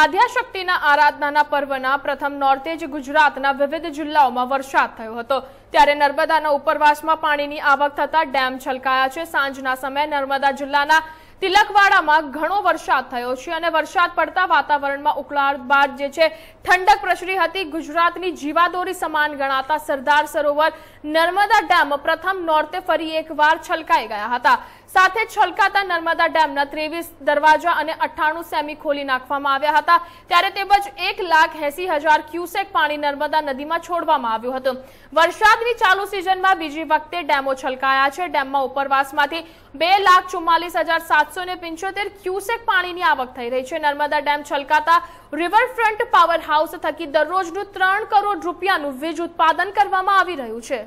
આદ્યાશક્તિના આરાધનાના પર્વના પ્રથમ નોર્તેજ ગુજરાતના વિવિધ જિલ્લાઓમાં વરસાદ થયો હતો ત્યારે નર્મદાના ઉપરવાસમાં પાણીની આવક થતાં ડેમ છલકાયા છે સાંજના સમયે નર્મદા જિલ્લાના તિલકવાડામાં ઘણો વરસાદ થયો છે અને વરસાદ પડતા વાતાવરણમાં ઉકળાટ બાદ જે છે ઠંડક પ્રસરી હતી ગુજરાતની જીવાદોરી સમાન ગણાતા સરદાર સરોવર નર્મદા ડેમ પ્રથમ નોર્તે ફરી એકવાર છલકાઈ ગયા હતા સાથે છલકાતા નર્મદા ડેમના ત્રેવીસ દરવાજા અને અઠ્ઠાણું સેમી ખોલી નાખવામાં આવ્યા હતા ત્યારે તેમજ એક લાખ એસી હજાર ક્યુસેક પાણી નર્મદા નદીમાં છોડવામાં આવ્યું હતું વરસાદની ચાલુ સિઝનમાં બીજી વખતે ડેમો છલકાયા છે ડેમમાં ઉપરવાસમાંથી બે લાખ ચુમ્માલીસ હજાર સાતસો ને પંચોતેર ક્યુસેક પાણીની આવક થઈ રહી છે નર્મદા ડેમ છલકાતા રિવરફ્રન્ટ પાવર હાઉસ થકી દરરોજનું ત્રણ કરોડ રૂપિયાનું વીજ ઉત્પાદન કરવામાં આવી રહ્યું છે